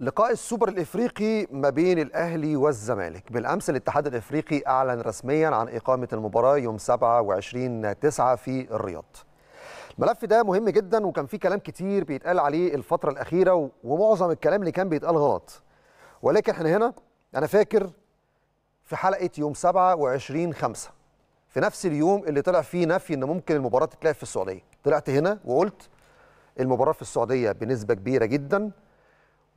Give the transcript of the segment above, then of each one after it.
لقاء السوبر الافريقي ما بين الاهلي والزمالك بالامس الاتحاد الافريقي اعلن رسميا عن اقامه المباراه يوم 27 9 في الرياض الملف ده مهم جدا وكان فيه كلام كتير بيتقال عليه الفتره الاخيره ومعظم الكلام اللي كان بيتقال غلط ولكن احنا هنا انا فاكر في حلقه يوم 27 5 في نفس اليوم اللي طلع فيه نفي ان ممكن المباراه تتلعب في السعوديه طلعت هنا وقلت المباراه في السعوديه بنسبه كبيره جدا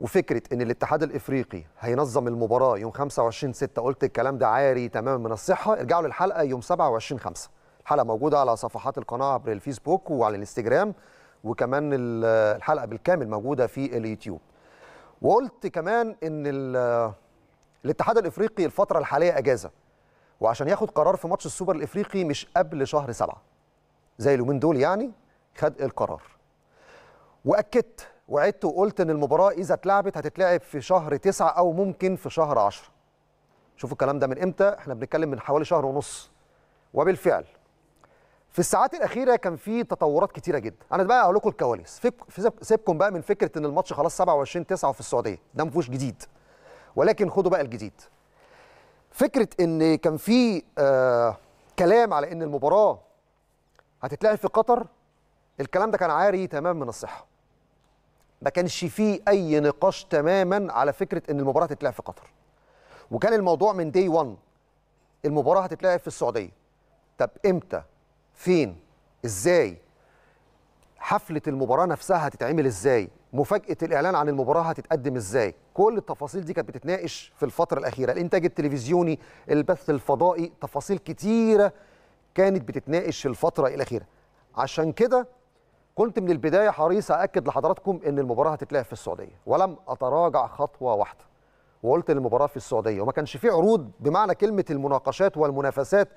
وفكره ان الاتحاد الافريقي هينظم المباراه يوم 25 6 قلت الكلام ده عاري تماما من الصحه ارجعوا للحلقه يوم 27 5 الحلقه موجوده على صفحات القناه عبر الفيسبوك وعلى الانستجرام وكمان الحلقه بالكامل موجوده في اليوتيوب وقلت كمان ان الاتحاد الافريقي الفتره الحاليه اجازه وعشان ياخد قرار في ماتش السوبر الافريقي مش قبل شهر سبعة زي اليومين دول يعني خد القرار واكدت وعدت وقلت ان المباراه اذا اتلعبت هتتلعب في شهر تسعة او ممكن في شهر 10 شوفوا الكلام ده من امتى احنا بنتكلم من حوالي شهر ونص وبالفعل في الساعات الاخيره كان في تطورات كتيره جدا انا بقى اقول لكم الكواليس سيبكم بقى من فكره ان الماتش خلاص 27 9 في السعوديه ده مفوش جديد ولكن خدوا بقى الجديد فكره ان كان في آه كلام على ان المباراه هتتلعب في قطر الكلام ده كان عاري تمام من الصحه ما كانش فيه اي نقاش تماما على فكره ان المباراه هتتلعب في قطر وكان الموضوع من دي 1 المباراه هتتلعب في السعوديه طب امتى فين ازاي حفله المباراه نفسها هتتعمل ازاي مفاجاه الاعلان عن المباراه هتتقدم ازاي كل التفاصيل دي كانت بتتناقش في الفتره الاخيره الانتاج التلفزيوني البث الفضائي تفاصيل كتيره كانت بتتناقش في الفتره الاخيره عشان كده كنت من البداية حريص أأكد لحضراتكم أن المباراة هتتلعب في السعودية ولم أتراجع خطوة واحدة وقلت المباراة في السعودية وما كانش فيه عروض بمعنى كلمة المناقشات والمنافسات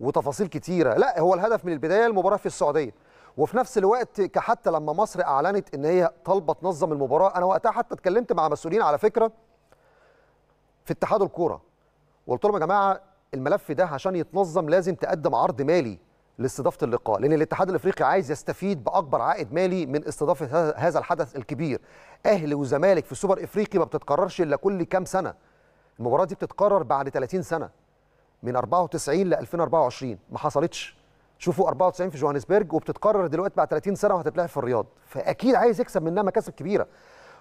وتفاصيل كتيرة لا هو الهدف من البداية المباراة في السعودية وفي نفس الوقت كحتى لما مصر أعلنت أن هي طالبة تنظم المباراة أنا وقتها حتى اتكلمت مع مسؤولين على فكرة في اتحاد الكورة وقلت لهم يا جماعة الملف ده عشان يتنظم لازم تقدم عرض مالي لاستضافه اللقاء لان الاتحاد الافريقي عايز يستفيد باكبر عائد مالي من استضافه هذا الحدث الكبير اهلي وزمالك في السوبر افريقي ما بتتكررش الا كل كام سنه المباراه دي بتتكرر بعد 30 سنه من 94 ل 2024 ما حصلتش شوفوا 94 في جوهانسبرج وبتتكرر دلوقتي بعد 30 سنه وهتتلعب في الرياض فاكيد عايز يكسب منها مكاسب كبيره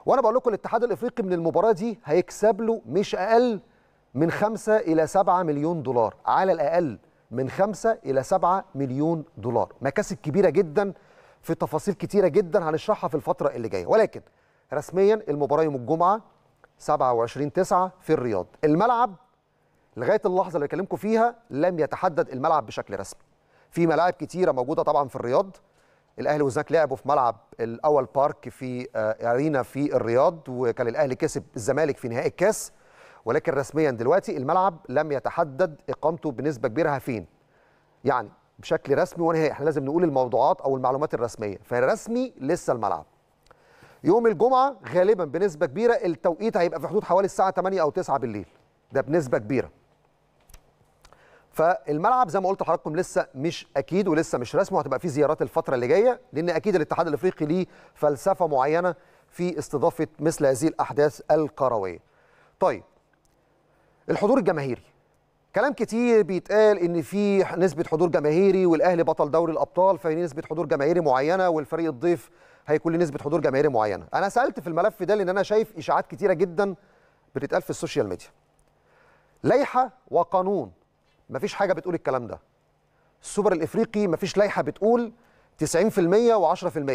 وانا بقول لكم الاتحاد الافريقي من المباراه دي هيكسب له مش اقل من 5 الى 7 مليون دولار على الاقل من 5 إلى 7 مليون دولار مكاسب كبيرة جدا في تفاصيل كتيرة جدا هنشرحها في الفترة اللي جاية ولكن رسميا المباراة يوم الجمعة 27 9 في الرياض الملعب لغاية اللحظة اللي بكلمكم فيها لم يتحدد الملعب بشكل رسمي في ملاعب كتيرة موجودة طبعا في الرياض الاهلي والزمالك لعبوا في ملعب الاول بارك في آه، ارينا في الرياض وكان الاهلي كسب الزمالك في نهائي الكاس ولكن رسميا دلوقتي الملعب لم يتحدد اقامته بنسبه كبيره فين يعني بشكل رسمي ونهائي احنا لازم نقول الموضوعات او المعلومات الرسميه فالرسمي لسه الملعب يوم الجمعه غالبا بنسبه كبيره التوقيت هيبقى في حدود حوالي الساعه 8 او 9 بالليل ده بنسبه كبيره فالملعب زي ما قلت لحضراتكم لسه مش اكيد ولسه مش رسمي وهتبقى فيه زيارات الفتره اللي جايه لان اكيد الاتحاد الافريقي ليه فلسفه معينه في استضافه مثل هذه الاحداث القرويه طيب الحضور الجماهيري كلام كتير بيتقال ان في نسبه حضور جماهيري والاهلي بطل دوري الابطال فهي نسبه حضور جماهيري معينه والفريق الضيف هيكون له نسبه حضور جماهيري معينه انا سالت في الملف ده لان انا شايف اشاعات كتيره جدا بتتقال في السوشيال ميديا لائحه وقانون مفيش حاجه بتقول الكلام ده السوبر الافريقي مفيش لائحه بتقول 90% و10%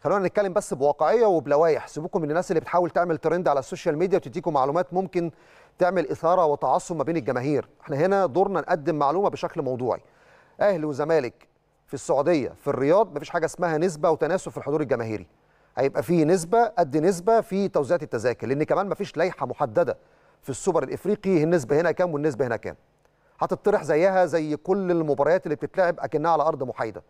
خلونا نتكلم بس بواقعيه وبلوايح سيبوكم من الناس اللي بتحاول تعمل ترند على السوشيال ميديا وتديكم معلومات ممكن تعمل اثاره وتعصب ما بين الجماهير احنا هنا دورنا نقدم معلومه بشكل موضوعي اهلي وزمالك في السعوديه في الرياض مفيش حاجه اسمها نسبه وتناسب في الحضور الجماهيري هيبقى في نسبه قد نسبه في توزيعه التذاكر لان كمان مفيش لائحه محدده في السوبر الافريقي النسبه هنا كام والنسبه هنا كام هتطرح زيها زي كل المباريات اللي بتتلعب اكنها على ارض محايده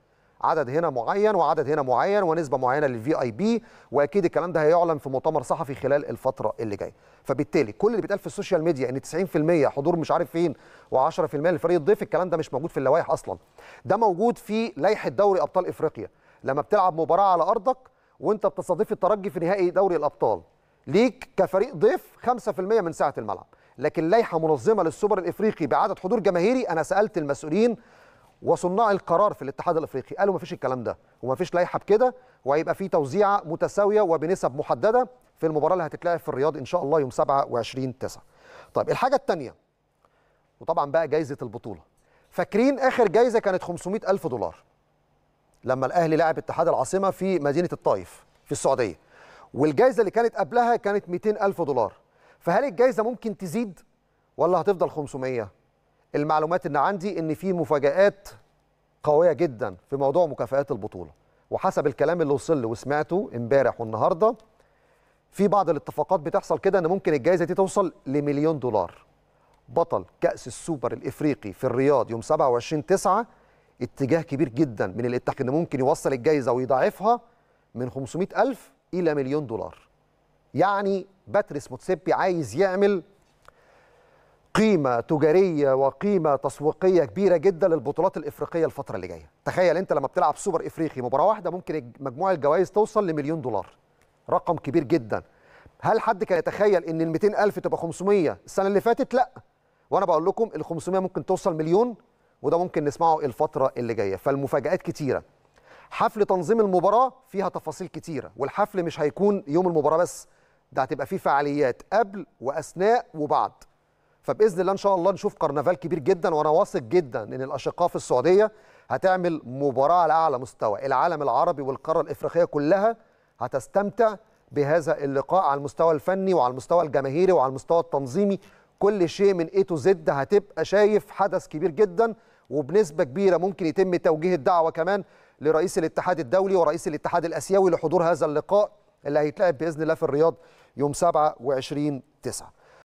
عدد هنا معين وعدد هنا معين ونسبه معينه للفي اي بي واكيد الكلام ده هيعلن في مؤتمر صحفي خلال الفتره اللي جايه فبالتالي كل اللي بيتقال في السوشيال ميديا ان 90% حضور مش عارف فين و10% للفريق الضيف الكلام ده مش موجود في اللوائح اصلا ده موجود في لائحه دوري ابطال افريقيا لما بتلعب مباراه على ارضك وانت بتستضيف الترجي في نهائي دوري الابطال ليك كفريق ضيف 5% من ساعه الملعب لكن لائحه منظمه للسوبر الافريقي بعدد حضور جماهيري انا سالت المسؤولين وصناع القرار في الاتحاد الافريقي قالوا ما فيش الكلام ده وما فيش لائحه بكده وهيبقى في توزيعه متساويه وبنسب محدده في المباراه اللي هتتلعب في الرياض ان شاء الله يوم 27 9 طيب الحاجه الثانيه وطبعا بقى جايزه البطوله فاكرين اخر جايزه كانت 500 الف دولار لما الاهلي لعب اتحاد العاصمه في مدينه الطائف في السعوديه والجائزه اللي كانت قبلها كانت 200 الف دولار فهل الجائزه ممكن تزيد ولا هتفضل 500 المعلومات اللي عندي ان في مفاجآت قوية جدا في موضوع مكافئات البطولة وحسب الكلام اللي وصل لي وسمعته امبارح والنهارده في بعض الاتفاقات بتحصل كده ان ممكن الجائزة دي توصل لمليون دولار بطل كأس السوبر الإفريقي في الرياض يوم 27 9 اتجاه كبير جدا من الاتحاد ان ممكن يوصل الجائزة ويضاعفها من 500 ألف إلى مليون دولار يعني باتريس موتسيبي عايز يعمل قيمه تجاريه وقيمه تسويقيه كبيره جدا للبطولات الافريقيه الفتره اللي جايه تخيل انت لما بتلعب سوبر افريقي مباراه واحده ممكن مجموع الجوائز توصل لمليون دولار رقم كبير جدا هل حد كان يتخيل ان ال 200000 تبقى 500 السنه اللي فاتت لا وانا بقول لكم ال 500 ممكن توصل مليون وده ممكن نسمعه الفتره اللي جايه فالمفاجات كتيره حفل تنظيم المباراه فيها تفاصيل كتيره والحفل مش هيكون يوم المباراه بس ده هتبقى فيه فعاليات قبل واثناء وبعد فباذن الله ان شاء الله نشوف كرنفال كبير جدا وانا واثق جدا ان الاشقاء في السعوديه هتعمل مباراه على اعلى مستوى العالم العربي والقاره الافريقيه كلها هتستمتع بهذا اللقاء على المستوى الفني وعلى المستوى الجماهيري وعلى المستوى التنظيمي كل شيء من اي تو زد هتبقى شايف حدث كبير جدا وبنسبه كبيره ممكن يتم توجيه الدعوه كمان لرئيس الاتحاد الدولي ورئيس الاتحاد الاسيوي لحضور هذا اللقاء اللي هيتلعب باذن الله في الرياض يوم 27 9